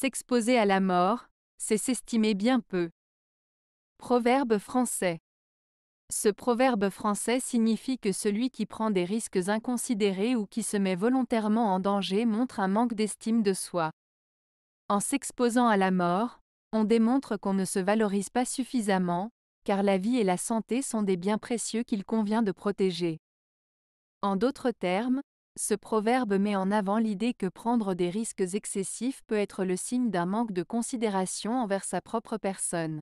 S'exposer à la mort, c'est s'estimer bien peu. Proverbe français. Ce proverbe français signifie que celui qui prend des risques inconsidérés ou qui se met volontairement en danger montre un manque d'estime de soi. En s'exposant à la mort, on démontre qu'on ne se valorise pas suffisamment, car la vie et la santé sont des biens précieux qu'il convient de protéger. En d'autres termes, ce proverbe met en avant l'idée que prendre des risques excessifs peut être le signe d'un manque de considération envers sa propre personne.